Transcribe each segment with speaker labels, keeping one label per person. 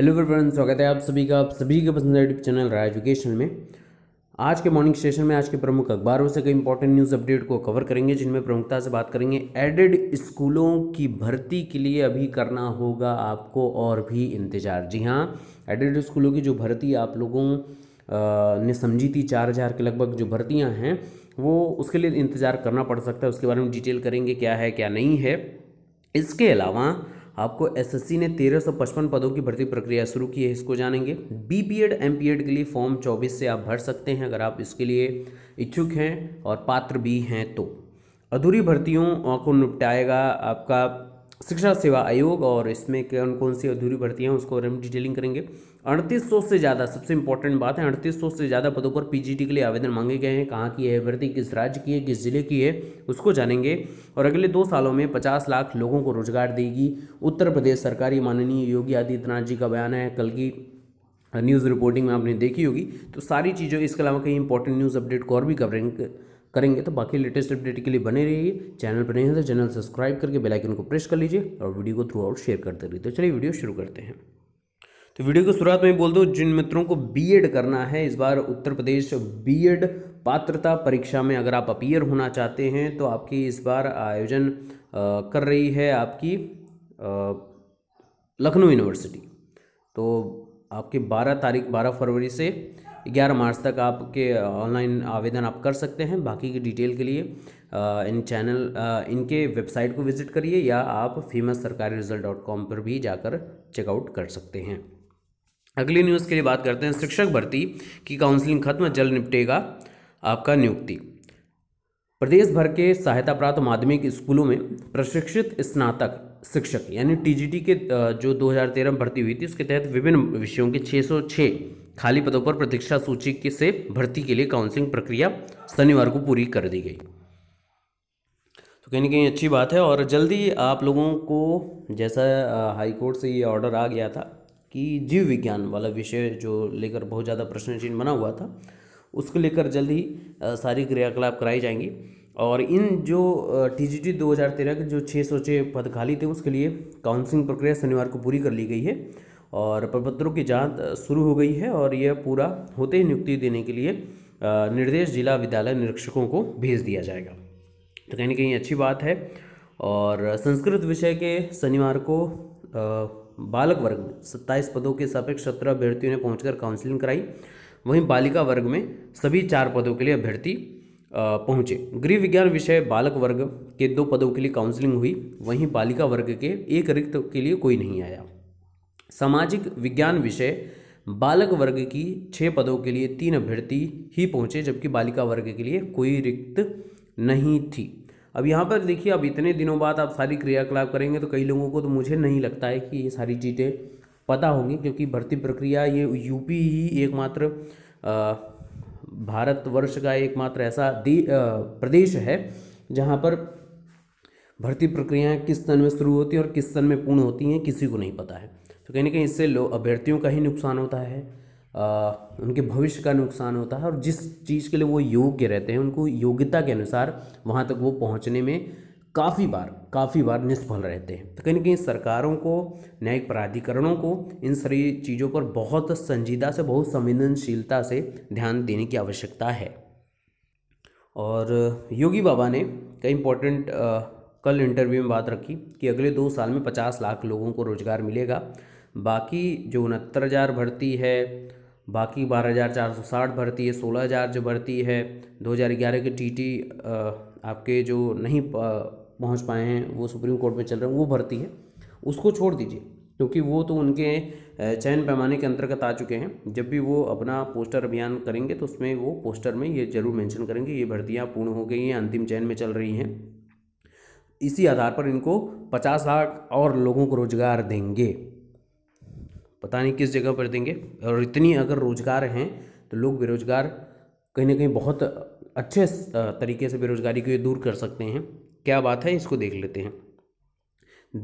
Speaker 1: hello friend स्वागत है आप सभी का आप सभी के पसंद यूट्यूब चैनल राय एजुकेशन में आज के मॉर्निंग सेशन में आज के प्रमुख अखबारों से कई इंपॉर्टेंट न्यूज़ अपडेट को कवर करेंगे जिनमें प्रमुखता से बात करेंगे एडेड स्कूलों की भर्ती के लिए अभी करना होगा आपको और भी इंतज़ार जी हाँ एडेड स्कूलों की जो भर्ती आप लोगों ने समझी थी चार हज़ार के लगभग जो भर्तियाँ हैं वो उसके लिए इंतज़ार करना पड़ सकता है उसके बारे में डिटेल करेंगे क्या है क्या नहीं है इसके अलावा आपको एसएससी ने 1355 पदों की भर्ती प्रक्रिया शुरू की है इसको जानेंगे B P Ed M P Ed के लिए फॉर्म 24 से आप भर सकते हैं अगर आप इसके लिए इच्छुक हैं और पात्र भी हैं तो अधूरी भर्तियों को निपटाएगा आपका शिक्षा सेवा आयोग और इसमें कौन कौन सी अधूरी भर्तियाँ उसको हम डिटेलिंग करेंगे अड़तीस सौ से ज़्यादा सबसे इंपॉर्टेंट बात है अड़तीस सौ से ज़्यादा पदों पर पीजीटी के लिए आवेदन मांगे गए हैं कहाँ की है भर्ती किस राज्य की है किस जिले की है उसको जानेंगे और अगले दो सालों में पचास लाख लोगों को रोजगार देगी उत्तर प्रदेश सरकारी माननीय योगी आदित्यनाथ जी का बयान है कल की न्यूज़ रिपोर्टिंग में आपने देखी होगी तो सारी चीज़ों इसके अलावा कई इंपॉर्टेंट न्यूज़ अपडेट को और भी कवरेंगे करेंगे तो बाकी लेटेस्ट अपडेट के लिए बने रहिए चैनल पर नहीं है तो चैनल सब्सक्राइब करके बेल आइकन को प्रेस कर लीजिए और वीडियो को थ्रू आउट शेयर करते रहिए तो चलिए वीडियो शुरू करते हैं तो वीडियो की शुरुआत में बोल दो जिन मित्रों को बीएड करना है इस बार उत्तर प्रदेश बीएड पात्रता परीक्षा में अगर आप अपीयर होना चाहते हैं तो आपकी इस बार आयोजन कर रही है आपकी लखनऊ यूनिवर्सिटी तो आपके 12 तारीख 12 फरवरी से 11 मार्च तक आपके ऑनलाइन आवेदन आप कर सकते हैं बाकी की डिटेल के लिए इन चैनल इनके वेबसाइट को विज़िट करिए या आप फेमस सरकारी रिजल्ट डॉट कॉम पर भी जाकर चेकआउट कर सकते हैं अगली न्यूज़ के लिए बात करते हैं शिक्षक भर्ती की काउंसलिंग खत्म जल्द निपटेगा आपका नियुक्ति प्रदेश भर के सहायता प्राप्त माध्यमिक स्कूलों में प्रशिक्षित स्नातक शिक्षक यानी टीजीटी के जो 2013 में भर्ती हुई थी उसके तहत विभिन्न विषयों के 606 खाली पदों पर प्रतीक्षा सूची के से भर्ती के लिए काउंसलिंग प्रक्रिया शनिवार को पूरी कर दी गई तो कहीं कहीं अच्छी बात है और जल्दी आप लोगों को जैसा हाईकोर्ट से ये ऑर्डर आ गया था कि जीव विज्ञान वाला विषय जो लेकर बहुत ज़्यादा प्रश्न चिन्ह बना हुआ था उसको लेकर जल्द ही सारी क्रियाकलाप कराई जाएंगी और इन जो टी जी टी दो हज़ार तेरह के जो छः सौ छः पद खाली थे उसके लिए काउंसलिंग प्रक्रिया शनिवार को पूरी कर ली गई है और प्रपत्रों की जांच शुरू हो गई है और यह पूरा होते ही नियुक्ति देने के लिए निर्देश जिला विद्यालय निरीक्षकों को भेज दिया जाएगा तो कहीं ना कहीं अच्छी बात है और संस्कृत विषय के शनिवार को बालक वर्ग में सत्ताईस पदों के सापेक्ष सत्रह अभ्यर्थियों ने पहुंचकर काउंसलिंग कराई वहीं बालिका वर्ग में सभी चार पदों के लिए अभ्यर्थी पहुंचे गृह विज्ञान विषय बालक वर्ग के दो पदों के लिए काउंसलिंग हुई वहीं बालिका वर्ग के एक रिक्त के लिए कोई नहीं आया सामाजिक विज्ञान विषय बालक वर्ग की छः पदों के लिए तीन अभ्यर्थी ही पहुंचे जबकि बालिका वर्ग के लिए कोई रिक्त नहीं थी अब यहाँ पर देखिए अब इतने दिनों बाद आप सारी क्रियाकलाप करेंगे तो कई लोगों को तो मुझे नहीं लगता है कि ये सारी चीज़ें पता होंगी क्योंकि भर्ती प्रक्रिया ये यूपी ही एकमात्र भारतवर्ष का एकमात्र ऐसा प्रदेश है जहाँ पर भर्ती प्रक्रियाएं किस सन में शुरू होती हैं और किस सन में पूर्ण होती हैं किसी को नहीं पता है तो कहीं ना कहीं इससे लोग अभ्यर्थियों का ही नुकसान होता है आ, उनके भविष्य का नुकसान होता है और जिस चीज़ के लिए वो योग्य रहते हैं उनको योग्यता के अनुसार वहाँ तक वो पहुँचने में काफ़ी बार काफ़ी बार निष्फल रहते हैं तो कहीं ना कहीं सरकारों को न्यायिक प्राधिकरणों को इन सारी चीज़ों पर बहुत संजीदा से बहुत संवेदनशीलता से ध्यान देने की आवश्यकता है और योगी बाबा ने कई इम्पोर्टेंट कल इंटरव्यू में बात रखी कि अगले दो साल में पचास लाख लोगों को रोज़गार मिलेगा बाकी जो उनहत्तर हज़ार भर्ती है बाकी बारह हज़ार चार सौ साठ भर्ती है सोलह हज़ार जो भर्ती है दो हज़ार ग्यारह के टीटी आपके जो नहीं पहुंच पाए हैं वो सुप्रीम कोर्ट में चल रहे हैं वो भर्ती है उसको छोड़ दीजिए क्योंकि वो तो उनके चयन पैमाने के अंतर्गत आ चुके हैं जब भी वो अपना पोस्टर अभियान करेंगे तो उसमें वो पोस्टर में ये जरूर मेंशन करेंगे ये भर्तियाँ पूर्ण हो गई हैं अंतिम चयन में चल रही हैं इसी आधार पर इनको पचास लाख और लोगों को रोजगार देंगे पता नहीं किस जगह पर देंगे और इतनी अगर रोजगार हैं तो लोग बेरोजगार कहीं ना कहीं बहुत अच्छे तरीके से बेरोजगारी को ये दूर कर सकते हैं क्या बात है इसको देख लेते हैं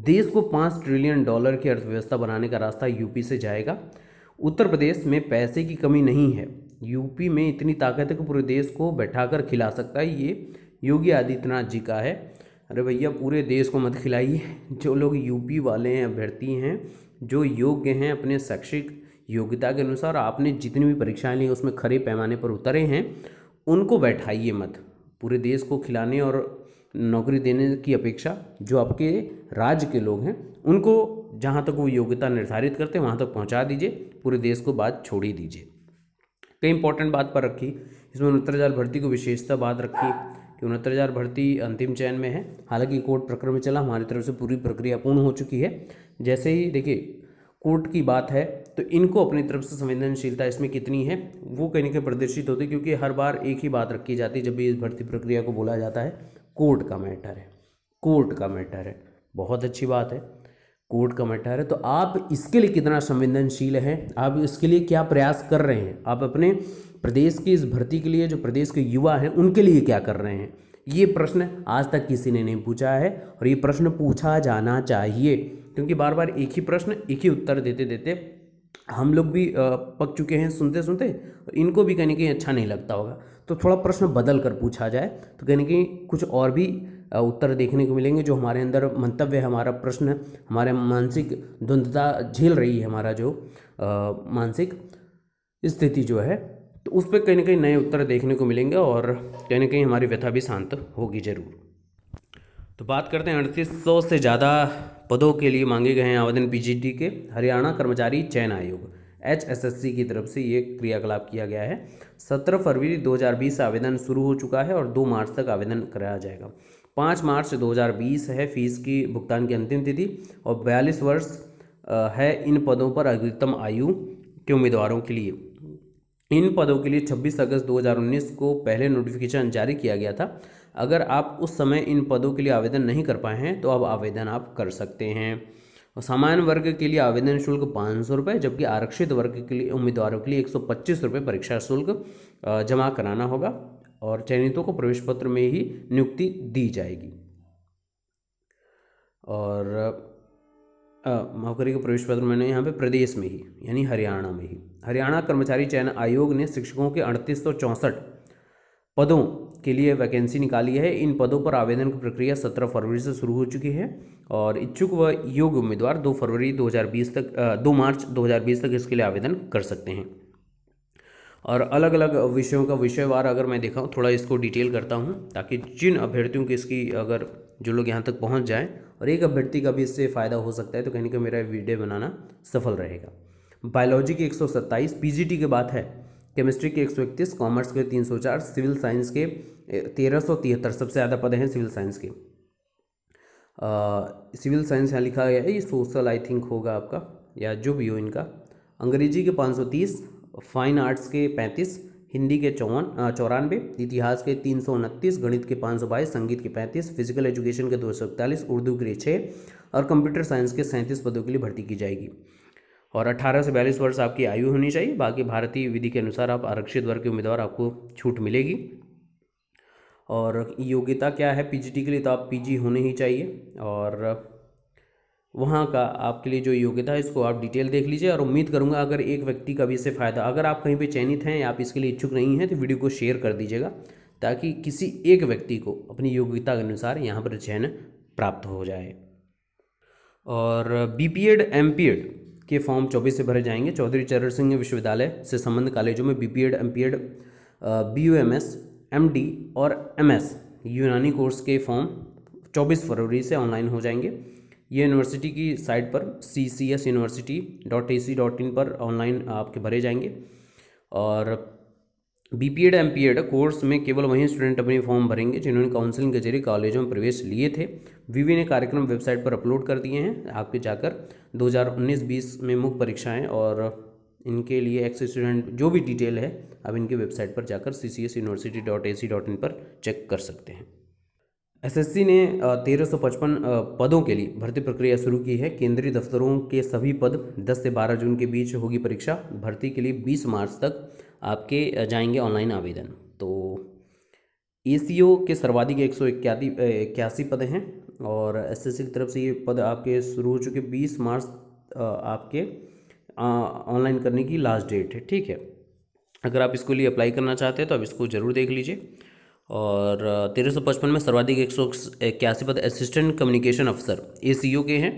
Speaker 1: देश को पाँच ट्रिलियन डॉलर की अर्थव्यवस्था बनाने का रास्ता यूपी से जाएगा उत्तर प्रदेश में पैसे की कमी नहीं है यूपी में इतनी ताकत है कि पूरे देश को बैठाकर खिला सकता है ये योगी आदित्यनाथ जी का है अरे भैया पूरे देश को मत खिलाइए जो लोग यूपी वाले हैं अभ्यर्थी हैं जो योग्य हैं अपने शैक्षिक योग्यता के अनुसार आपने जितनी भी परीक्षाएं ली उसमें खरे पैमाने पर उतरे हैं उनको बैठाइए मत पूरे देश को खिलाने और नौकरी देने की अपेक्षा जो आपके राज्य के लोग हैं उनको जहाँ तक वो योग्यता निर्धारित करते हैं वहाँ तक पहुँचा दीजिए पूरे देश को बात छोड़ ही दीजिए कई इंपॉर्टेंट बात पर रखी इसमें उनहत्तर हज़ार भर्ती को विशेषता बात रखी कि उनहत्तर हज़ार भर्ती अंतिम चयन में है हालांकि कोर्ट प्रकरण में चला हमारी तरफ से पूरी प्रक्रिया पूर्ण हो चुकी है जैसे ही देखिए कोर्ट की बात है तो इनको अपनी तरफ से संवेदनशीलता इसमें कितनी है वो कहीं ना कहीं प्रदर्शित होती है क्योंकि हर बार एक ही बात रखी जाती है जब भी इस भर्ती प्रक्रिया को बोला जाता है कोर्ट का मैटर है कोर्ट का मैटर है बहुत अच्छी बात है कोर्ट का मैटर है तो आप इसके लिए कितना संवेदनशील हैं आप इसके लिए क्या प्रयास कर रहे हैं आप अपने प्रदेश की इस भर्ती के लिए जो प्रदेश के युवा हैं उनके लिए क्या कर रहे हैं ये प्रश्न आज तक किसी ने नहीं पूछा है और ये प्रश्न पूछा जाना चाहिए क्योंकि बार बार एक ही प्रश्न एक ही उत्तर देते देते हम लोग भी पक चुके हैं सुनते सुनते इनको भी कहीं ना कहीं अच्छा नहीं लगता होगा तो थोड़ा प्रश्न बदल कर पूछा जाए तो कहने की कुछ और भी उत्तर देखने को मिलेंगे जो हमारे अंदर मंतव्य है हमारा प्रश्न हमारे मानसिक द्वंद्वता झेल रही है हमारा जो मानसिक स्थिति जो है तो उस पर कहीं ना कहीं नए उत्तर देखने को मिलेंगे और कहीं ना कहीं हमारी व्यथा भी शांत होगी जरूर तो बात करते हैं अड़तीस सौ से ज़्यादा पदों के लिए मांगे गए हैं आवेदन पीजीटी के हरियाणा कर्मचारी चयन आयोग एच एस एस सी की तरफ से ये क्रियाकलाप किया गया है सत्रह फरवरी 2020 बीस आवेदन शुरू हो चुका है और दो मार्च तक आवेदन कराया जाएगा पाँच मार्च 2020 है फीस की भुगतान की अंतिम तिथि और बयालीस वर्ष है इन पदों पर अधिकतम आयु के उम्मीदवारों के लिए इन पदों के लिए 26 अगस्त 2019 को पहले नोटिफिकेशन जारी किया गया था अगर आप उस समय इन पदों के लिए आवेदन नहीं कर पाए हैं तो अब आवेदन आप कर सकते हैं और सामान्य वर्ग के लिए आवेदन शुल्क पाँच सौ रुपये जबकि आरक्षित वर्ग के लिए उम्मीदवारों के लिए एक सौ पच्चीस रुपये परीक्षा शुल्क जमा कराना होगा और चयनितों को प्रवेश पत्र में ही नियुक्ति दी जाएगी और माफ करिएगा प्रवेश पत्र मैंने यहाँ पे प्रदेश में ही यानी हरियाणा में ही हरियाणा कर्मचारी चयन आयोग ने शिक्षकों के अड़तीस सौ चौंसठ पदों के लिए वैकेंसी निकाली है इन पदों पर आवेदन की प्रक्रिया सत्रह फरवरी से शुरू हो चुकी है और इच्छुक व योग्य उम्मीदवार दो फरवरी 2020 तक दो मार्च 2020 तक इसके लिए आवेदन कर सकते हैं और अलग अलग विषयों का विषयवार अगर मैं देखाऊँ थोड़ा इसको डिटेल करता हूँ ताकि जिन अभ्यर्थियों की इसकी अगर जो लोग यहाँ तक पहुँच जाएँ और एक अभ्यर्थी का भी इससे फ़ायदा हो सकता है तो कहीं ना कहीं मेरा वीडियो बनाना सफल रहेगा बायोलॉजी की एक सौ के बाद है केमिस्ट्री के एक सौ इकतीस कॉमर्स के तीन सौ चार सिविल साइंस के तेरह सौ तिहत्तर सबसे ज़्यादा पद हैं सिविल साइंस के सिविल साइंस यहाँ लिखा गया है ये सोशल आई थिंक होगा आपका या जो भी हो इनका अंग्रेजी के पाँच सौ तीस फाइन आर्ट्स के पैंतीस हिंदी के चौवन चौरानवे इतिहास के तीन सौ उनतीस गणित के पाँच सौ बाईस संगीत के पैंतीस फिजिकल एजुकेशन के दो सौ इकतालीस उर्दू के छः और कंप्यूटर साइंस के सैंतीस पदों के लिए भर्ती की जाएगी और 18 से बयालीस वर्ष आपकी आयु होनी चाहिए बाकी भारतीय विधि के अनुसार आप आरक्षित वर्ग के उम्मीदवार आपको छूट मिलेगी और योग्यता क्या है पीजीटी के लिए तो आप पीजी होने ही चाहिए और वहाँ का आपके लिए जो योग्यता है इसको आप डिटेल देख लीजिए और उम्मीद करूँगा अगर एक व्यक्ति का भी इससे फ़ायदा अगर आप कहीं पे चयनित हैं या आप इसके लिए इच्छुक नहीं हैं तो वीडियो को शेयर कर दीजिएगा ताकि किसी एक व्यक्ति को अपनी योग्यता के अनुसार यहाँ पर चयन प्राप्त हो जाए और B P Ed M P Ed के फॉर्म चौबीस से भरे जाएंगे चौधरी चरण सिंह विश्वविद्यालय से संबंध कॉलेजों में B P Ed M P Ed B U M S M D और एम एस यूनानी कोर्स के फॉर्म चौबीस फरवरी से ऑनलाइन हो जाएंगे ये यूनिवर्सिटी की साइट पर C C S university dot A C dot in पर ऑनलाइन आपके भरे जाएंगे और B P Ed M P Ed course में केवल वही स्टूडेंट अपने फॉर्म भरेंगे जिन्होंने काउंसिलिंग के जरिए कॉलेजों में प्रवेश लिए थे वीवी ने कार्यक्रम वेबसाइट पर अपलोड कर दिए हैं आपके जाकर 2019-20 में मुख्य परीक्षाएं और इनके लिए एक्स स्टूडेंट जो भी डिटेल है आप इनकी वेबसाइट पर जाकर C C S university dot A C dot in पर चेक कर सकते हैं एसएससी ने तेरह सौ पचपन पदों के लिए भर्ती प्रक्रिया शुरू की है केंद्रीय दफ्तरों के सभी पद 10 से 12 जून के बीच होगी परीक्षा भर्ती के लिए 20 मार्च तक आपके जाएंगे ऑनलाइन आवेदन तो ए के सर्वाधिक एक सौ इक्यासी पद हैं और एसएससी की तरफ से ये पद आपके शुरू हो चुके 20 मार्च आपके ऑनलाइन करने की लास्ट डेट है ठीक है अगर आप इसको लिए अप्लाई करना चाहते हैं तो आप इसको ज़रूर देख लीजिए और तेरह सौ पचपन में सर्वाधिक एक सौ इक्यासी पद असिस्टेंट कम्युनिकेशन अफसर ए सी के हैं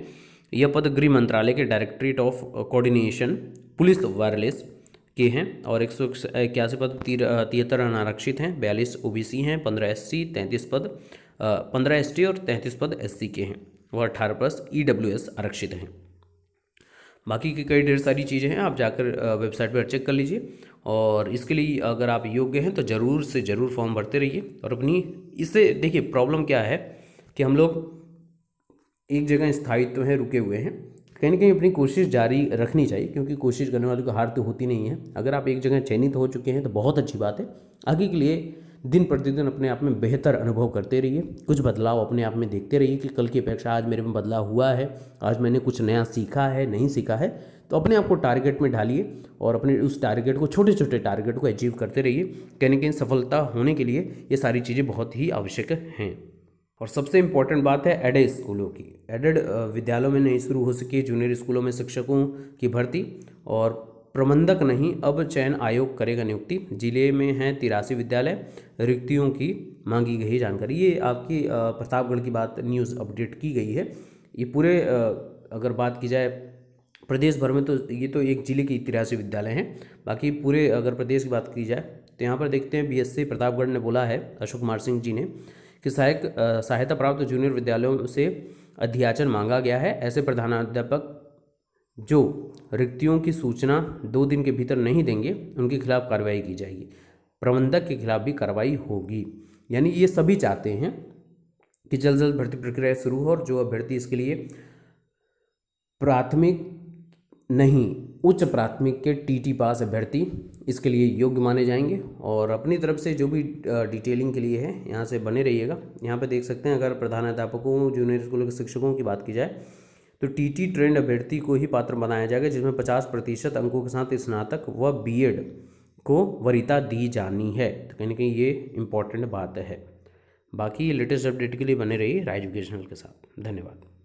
Speaker 1: यह पद गृह मंत्रालय के directorate of coordination police wireless के हैं और एक सौ इक्यासी पद तिहत्तर अनारक्षित हैं बयालीस ओ हैं पंद्रह एस तैंतीस पद पंद्रह एस और तैंतीस पद एस के हैं और अठारह प्लस ई e आरक्षित हैं बाकी की कई ढेर सारी चीज़ें हैं आप जाकर वेबसाइट पर चेक कर लीजिए और इसके लिए अगर आप योग्य हैं तो ज़रूर से ज़रूर फॉर्म भरते रहिए और अपनी इससे देखिए प्रॉब्लम क्या है कि हम लोग एक जगह स्थायित्व तो हैं रुके हुए हैं कहीं ना कहीं अपनी कोशिश जारी रखनी चाहिए क्योंकि कोशिश करने वाले को हार तो होती नहीं है अगर आप एक जगह चयनित हो चुके हैं तो बहुत अच्छी बात है आगे के लिए दिन प्रतिदिन अपने आप में बेहतर अनुभव करते रहिए कुछ बदलाव अपने आप में देखते रहिए कि कल की अपेक्षा आज मेरे में बदलाव हुआ है आज मैंने कुछ नया सीखा है नहीं सीखा है तो अपने आप को टारगेट में ढालिए और अपने उस टारगेट को छोटे छोटे टारगेट को अचीव करते रहिए कहने के सफलता होने के लिए ये सारी चीज़ें बहुत ही आवश्यक हैं और सबसे इम्पॉर्टेंट बात है एडेड स्कूलों की एडेड विद्यालयों में नहीं शुरू हो सकी जूनियर स्कूलों में शिक्षकों की भर्ती और प्रबंधक नहीं अब चयन आयोग करेगा नियुक्ति जिले में हैं तिरासी विद्यालय रिक्तियों की मांगी गई जानकारी ये आपकी प्रतापगढ़ की बात न्यूज़ अपडेट की गई है ये पूरे अगर बात की जाए प्रदेश भर में तो ये तो एक जिले की तिरासी विद्यालय हैं बाकी पूरे अगर प्रदेश की बात की जाए तो यहाँ पर देखते हैं बीएससी प्रतापगढ़ ने बोला है अशोक कुमार सिंह जी ने कि सहायक सहायता प्राप्त जूनियर विद्यालयों से अध्याचन मांगा गया है ऐसे प्रधानाध्यापक जो रिक्तियों की सूचना दो दिन के भीतर नहीं देंगे उनके खिलाफ कार्रवाई की जाएगी प्रबंधक के खिलाफ भी कार्रवाई होगी यानी ये सभी चाहते हैं कि जल्द जल्द भर्ती प्रक्रिया शुरू हो और जो अभ्यर्थी इसके लिए प्राथमिक नहीं उच्च प्राथमिक के टीटी पास अभ्यर्थी इसके लिए योग्य माने जाएंगे और अपनी तरफ से जो भी डिटेलिंग के लिए है यहाँ से बने रहिएगा यहाँ पर देख सकते हैं अगर प्रधानाध्यापकों जूनियर स्कूल के शिक्षकों की बात की जाए तो टीटी ट्रेंड अभ्यर्थी को ही पात्र बनाया जाएगा जिसमें पचास प्रतिशत अंकों के साथ स्नातक व बीएड को वरीता दी जानी है तो कहीं ना कहीं ये इंपॉर्टेंट बात है बाकी लेटेस्ट अपडेट के लिए बने रहिए राय एजुकेशनल के साथ धन्यवाद